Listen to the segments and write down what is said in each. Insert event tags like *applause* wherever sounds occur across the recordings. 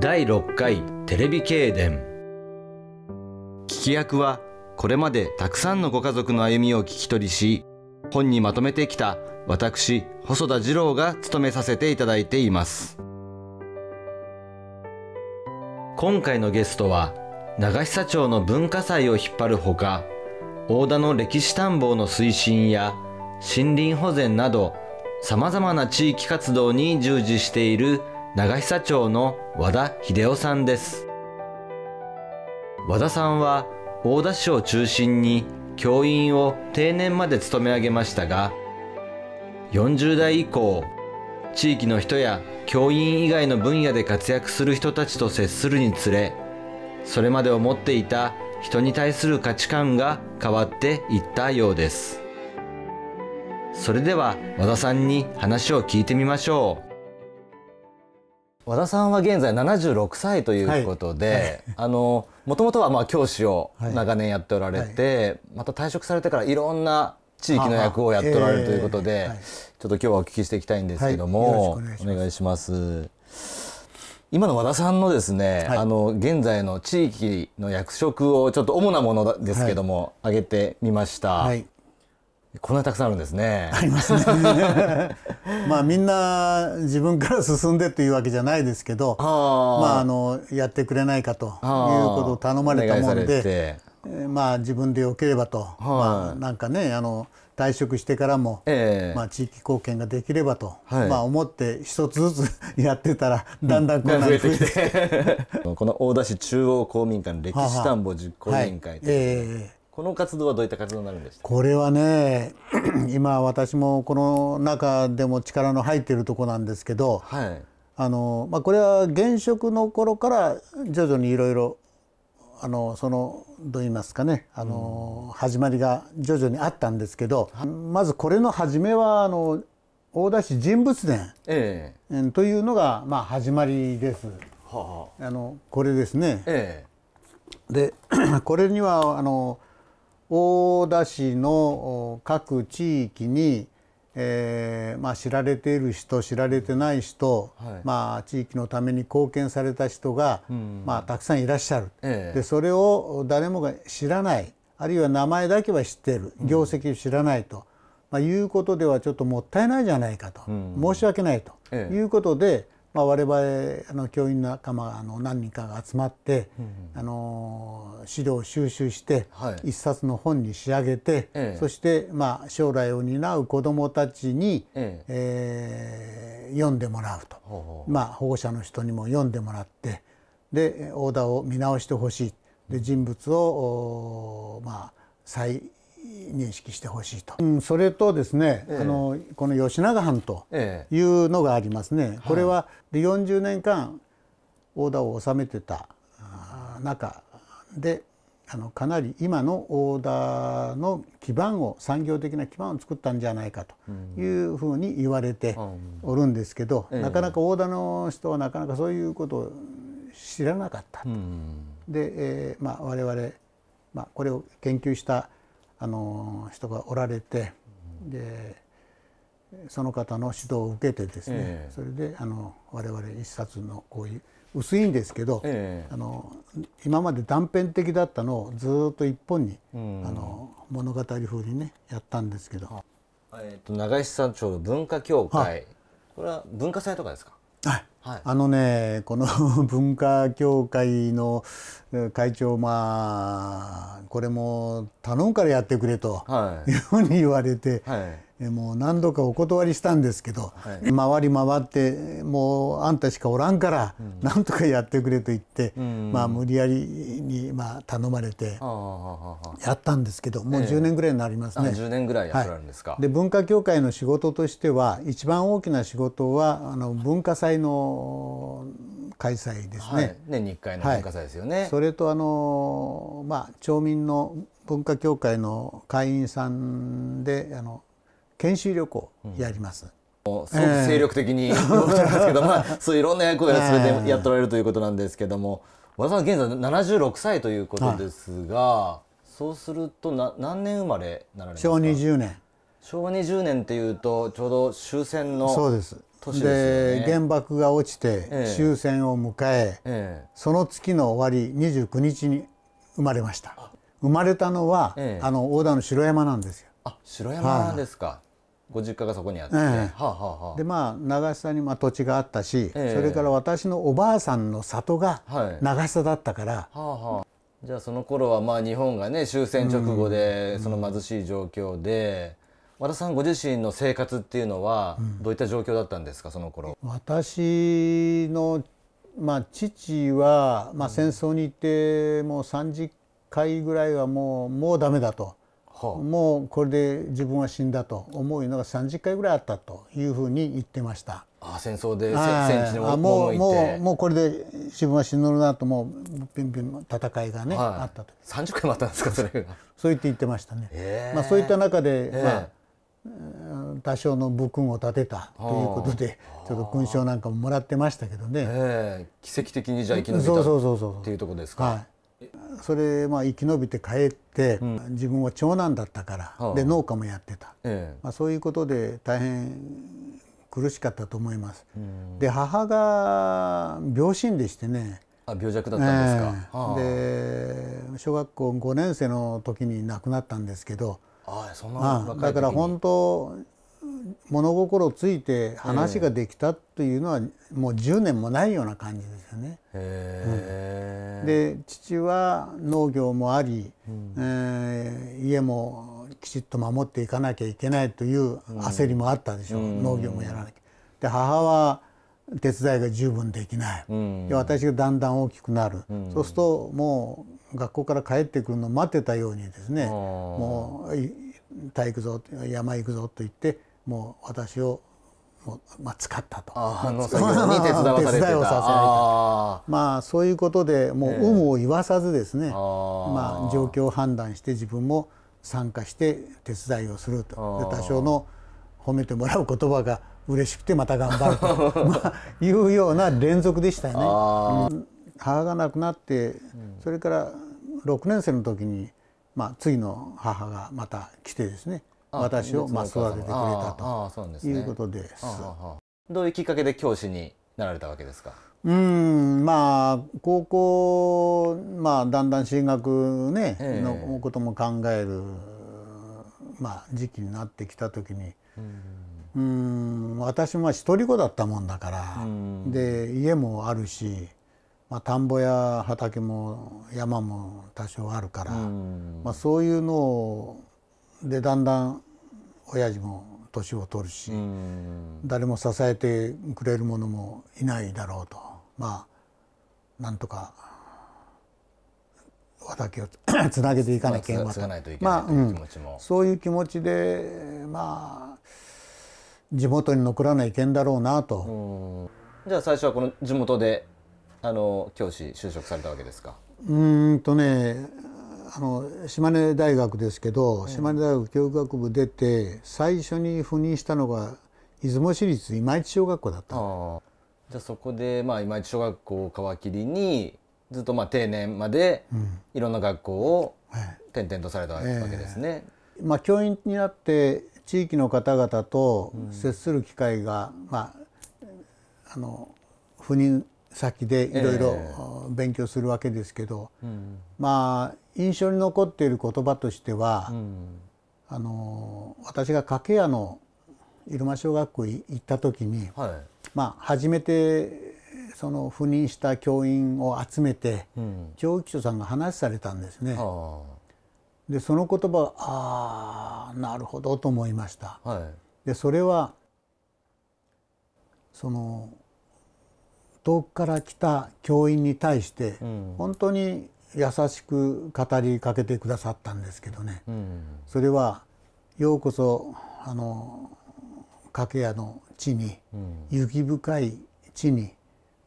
第6回テレビ経伝聞き役はこれまでたくさんのご家族の歩みを聞き取りし本にまとめてきた私細田二郎が務めさせていただいています今回のゲストは長久町の文化祭を引っ張るほか大田の歴史探訪の推進や森林保全などさまざまな地域活動に従事している長久町の和田秀夫さんです和田さんは大田市を中心に教員を定年まで勤め上げましたが40代以降地域の人や教員以外の分野で活躍する人たちと接するにつれそれまで思っていた人に対する価値観が変わっていったようですそれでは和田さんに話を聞いてみましょう和田さんは現在76歳ということで、はい、あのもともとはまあ教師を長年やっておられて、はい、また退職されてからいろんな地域の役をやっておられるということで、えーちょっと今日はお聞きしていきたいんですけども、お願いします。今の和田さんのですね、はい、あの現在の地域の役職をちょっと主なものですけども、はい、挙げてみました、はい、こんなたくさんあるんですね。ありますね。*laughs* まあみんな自分から進んでというわけじゃないですけど、あまああのやってくれないかということを頼まれたもんで、まあ自分でよければと、まあなんかねあの退職してからも、えー、まあ地域貢献ができればと、はい、まあ思って一つずつやってたらだんだんこうなに増えてきて、*laughs* この大田市中央公民館歴史田ん実行委員会という、えーこの活動はどういった活動になるんですこれはね *clears throat* 今私もこの中でも力の入っているとこなんですけど、はいあのまあ、これは現職の頃から徐々にいろいろあのそのと言いますかねあの、うん、始まりが徐々にあったんですけど、まずこれの始めはあの大田市人物伝、ええというのが、まあ、始まりです。はあ、あのこれですね、ええ、で *clears throat* これにはあの大田市の各地域に、えーまあ、知られている人知られてない人、はい、まあ、地域のために貢献された人が、うん、まあ、たくさんいらっしゃる、えでそれを誰もが知らないあるいは名前だけは知ってる業績を知らないと、うん、まあ、いうことではちょっともったいないじゃないかと、うん、申し訳ないということで、えまあ、我々あの教員仲間があの何人かが集まって、あの資料を収集して、一冊の本に仕上げて、そして、まあ、将来を担う子どもたちに、え読んでもらうと、まあ、保護者の人にも読んでもらってでオーダーを見直してほしいで人物を、まあ、再認識してほしいと、うん、それとですね、えー、あのこの吉永藩というのがありますね、えー、これは40年間大田を治めてた中であのかなり今の大田の基盤を産業的な基盤を作ったんじゃないかというふうに言われておるんですけど、なかなか大田の人はなかなかそういうことを知らなかったと。で、えーまあ、我々、まあ、これを研究したあの人がおられてでその方の指導を受けてですね、えー、それであの我々一冊のこういう薄いんですけど、えー、あの今まで断片的だったのをずっと一本に、うん、あの物語風にねやったんですけど、えーと、長石山町の文化協会、はい、これは文化祭とかですかはい、はい、あのねこの *laughs* 文化協会の、会長まあこれも頼むからやってくれというふうに言われて、はい、もう何度かお断りしたんですけど、はい、回り回ってもうあんたしかおらんから何とかやってくれと言って、うん、まあ無理やりにまあ頼まれてやったんですけど、もう10年ぐらいになりますね。えー、年ぐらいやってるんですか、はい、で文化協会の仕事としては一番大きな仕事はあの文化祭の開催ですね。はい、年に1回の文化祭ですよね。はい、それとあのまあ町民の文化協会の会員さんであの研修旅行やります。うんすごく精力的にで *laughs* すけど、えー、まあそういろんな役をやそれでやっとられるということなんですけども、和田さん現在76歳ということですが、はい、そうするとな何年生まれなられますか。昭和20年。昭和20年っていうとちょうど終戦のそうです年で、ね、原爆が落ちて、終戦を迎え、えその月の終わり29日に生まれました生まれたのは、えあの大田の城山なんですよあ城山なんですか、はあ、ご実家がそこにあって、はあはあ、でまあ長久にまあ土地があったし、それから私のおばあさんの里が長久だったから、はいはあはあ、じゃあその頃はまあ日本がね終戦直後で、その貧しい状況で、和田さんご自身の生活っていうのはどういった状況だったんですか、うん、その頃私のまあ父はまあ戦争に行ってもう30回ぐらいはもうもうダメだと、もうこれで自分は死んだと思うのが30回ぐらいあったというふうに言ってました。あ戦争で戦地にももうもうもうこれで自分は死ぬなともうピンピン戦いがね、はい、あったと30回もあったんですかそれがそう言って言ってましたね、えー、まあ、そういった中で、えー、まあ多少の武勲を立てたということで、ちょっと勲章なんかももらってましたけどね、奇跡的にじゃあ生き延びたっていうとこですか、はい、それ、まあ、生き延びて帰って、うん、自分は長男だったから、で農家もやってた、えー、まあ、そういうことで大変苦しかったと思います、で母が病心でしてねあ病弱だったんですか、えー、で小学校5年生の時に亡くなったんですけどそんなあだから本当物心ついて話ができたというのはもう10年もないような感じですよね。うん、で父は農業もあり、うん、えー、家もきちっと守っていかなきゃいけないという焦りもあったでしょう、うん、農業もやらなきゃ。で母は手伝いが十分できない、うん、私がだんだん大きくなる、そうするともう学校から帰ってくるのを待ってたようにですねもう体育ぞ山行くぞと言ってもう私をもう、まあ、使ったとあのに手伝わ手伝いをさせられたまあそういうことでもう有無を言わさずですね、えー、まあ、状況を判断して自分も参加して手伝いをすると多少の褒めてもらう言葉が嬉しくてまた頑張ると、*laughs* まあ、いうような連続でしたよね。母が亡くなって、それから6年生の時に、まあ、次の母がまた来てですね私をまあ育ててくれたということです。どういうきっかけで教師になられたわけですかうんまあ高校、まあ、だんだん進学、ね、えー、のことも考える、まあ、時期になってきた時にうん私も一人子だったもんだからで家もあるしまあ、田んぼや畑も山も多少あるから、まあ、そういうのをでだんだん親父も年を取るし、誰も支えてくれる者もいないだろうとまあなんとか畑を *clears throat* つなげていかなきゃいけない,、まあうん、そういう気持ちでまあ地元に残らないけんだろうなと。じゃあ最初はこの地元であの教師就職されたわけですかうんとねあの島根大学ですけど、うん、島根大学教育学部出て最初に赴任したのが出雲市立今市小学校だったじゃあそこで、まあ、今市小学校を皮切りにずっとまあ定年までいろんな学校を転々とされたわけですね。うんえー、まあ、教員になって地域の方々と接する機会が、うん、まあ、あの赴任先でいろいろ勉強するわけですけど、えーうん、まあ印象に残っている言葉としては、うん、あの私が掛屋の入間小学校行った時に、はい、まあ初めてその赴任した教員を集めて、うん、教育長さんが話されたんですね。でその言葉ああなるほどと思いました。はい、でそれはその遠くから来た教員に対して本当に優しく語りかけてくださったんですけどね、それはようこそあの掛屋の地に、雪深い地に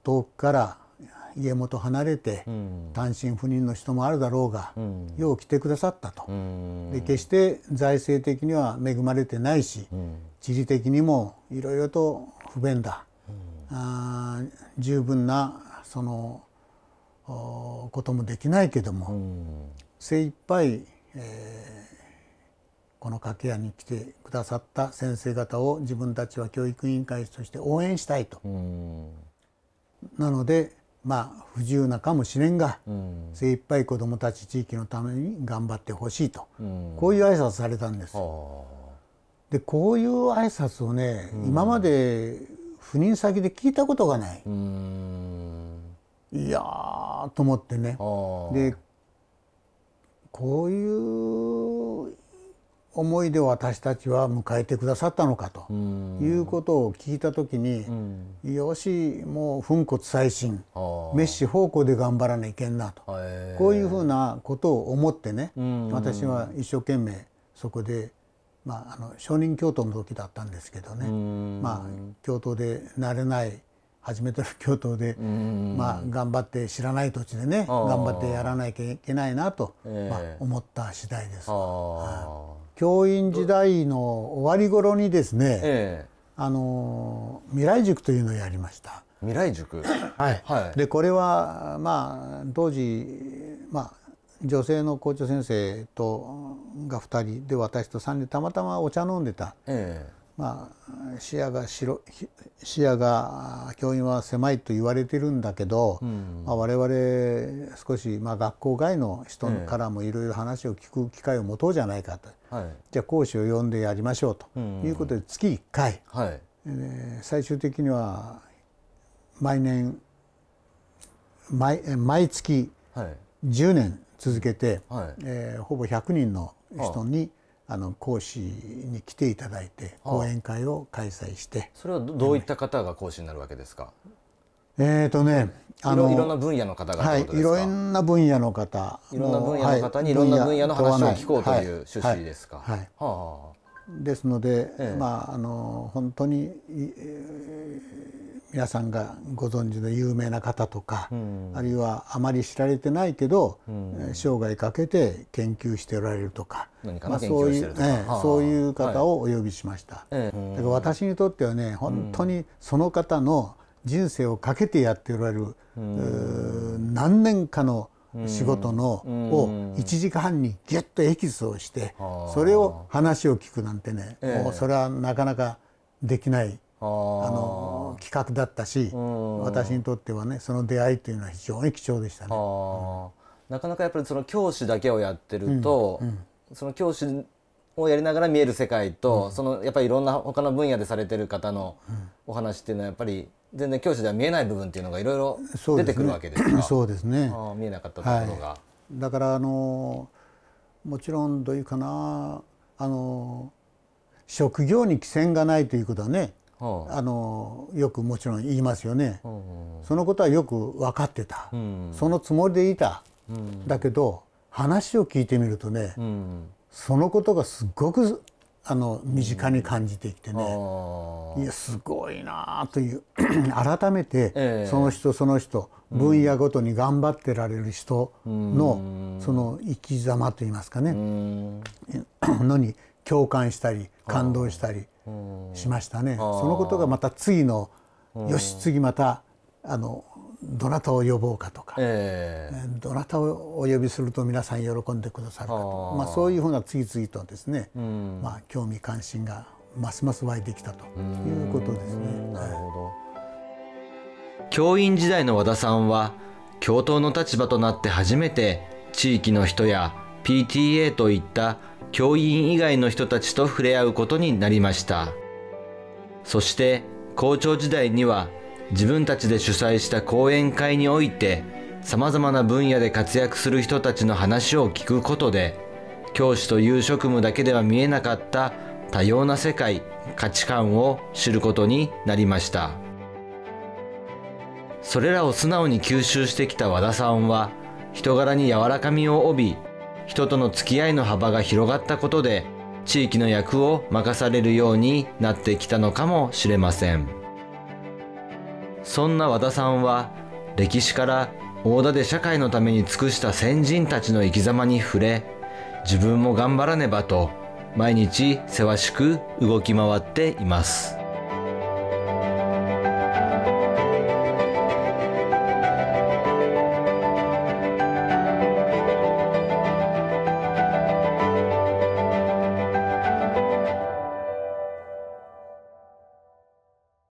遠くから家元離れて、単身赴任の人もあるだろうが、よう来てくださったと、で決して財政的には恵まれてないし、地理的にもいろいろと不便だ、あ十分なそのこともできないけども、うん、精一杯、えー、この掛け屋に来てくださった先生方を自分たちは教育委員会として応援したいと。うん、なのでまあ不自由なかもしれんが、うん、精一杯子どもたち地域のために頑張ってほしいと、うん、こういう挨拶されたんです。でこういう挨拶をね、今まで赴任先で聞いたことがない。いやと思ってね。でこういう思いで私たちは迎えてくださったのかということを聞いた時に、よしもう粉骨再心メッシ方向で頑張らないけんなとこういうふうなことを思ってね私は一生懸命そこでまあ、あの少人教頭の時だったんですけどね、まあ、教頭で慣れない初めての教頭で、まあ、頑張って知らない土地でね頑張ってやらなきゃいけないなと、まあ、思った次第です、は教員時代の終わり頃にですね、えー、あの未来塾というのをやりました。未来塾はい、はい、でこれはまあ当時まあ女性の校長先生とが2人で私と3人たまたまお茶飲んでた、えまあ、視野が視野が教員は狭いと言われてるんだけど、うん、まあ、我々少し、まあ、学校外の人からもいろいろ話を聞く機会を持とうじゃないかと、じゃあ講師を呼んでやりましょうということで月1回、はい、えー、最終的には毎年毎毎月10年。はい続けて、はい、えー、ほぼ100人の人に、あの講師に来ていただいて講演会を開催して、あ、それはどういった方が講師になるわけですかえっ、ー、とねあのいろんな分野の方がいろんな分野の方いろんな分野の方にいろんな分野の話を聞こうという趣旨ですか、はい、はいはあですので、ええ、まあ、あの本当に皆さんがご存知の有名な方とか、うん、あるいはあまり知られてないけど、うん、生涯かけて研究しておられるとかまあ、そういう、ええ、そういう方をお呼びしました、はい、だから私にとってはね本当にその方の人生をかけてやっておられる、うん、何年かの仕事のを1時間半にギュッとエキスをしてそれを話を聞くなんてねもうそれはなかなかできないあの企画だったし私にとってはねその出会いというのは非常に貴重でしたね。なかなかやっぱりその教師だけをやってるとその教師をやりながら見える世界と、うん、そのやっぱりいろんな他の分野でされてる方のお話っていうのはやっぱり全然教師では見えない部分っていうのがいろいろ出てくるわけですか *clears throat* そうですね、ね、見えなかったところが、はい、だからあのもちろんどういうかなあの職業に寄せがないということはね、あ、のよくもちろん言いますよね、そのことはよく分かってた、そのつもりでいた、ん、だけど話を聞いてみるとね、そのことがすごくあの身近に感じてきてね、うん、いやすごいなという *clears throat* 改めて、その人その人分野ごとに頑張ってられる人の、うん、その生き様といいますかね、うん、のに共感したり感動したりしましたね。そのことがまた次のよし次またあのどなたを呼ぼうかとか、えー、どなたをお呼びすると皆さん喜んでくださるかとまあ、そういうふうな次々とですね、うん、まあ、興味関心がますます湧いてきたということですね。なるほど、教員時代の和田さんは教頭の立場となって初めて地域の人や PTA といった教員以外の人たちと触れ合うことになりましたそして校長時代には自分たちで主催した講演会においてさまざまな分野で活躍する人たちの話を聞くことで教師という職務だけでは見えなかった多様な世界価値観を知ることになりましたそれらを素直に吸収してきた和田さんは人柄に柔らかみを帯び人との付き合いの幅が広がったことで地域の役を任されるようになってきたのかもしれません。そんな和田さんは歴史から大田で社会のために尽くした先人たちの生き様に触れ自分も頑張らねばと毎日せわしく動き回っています。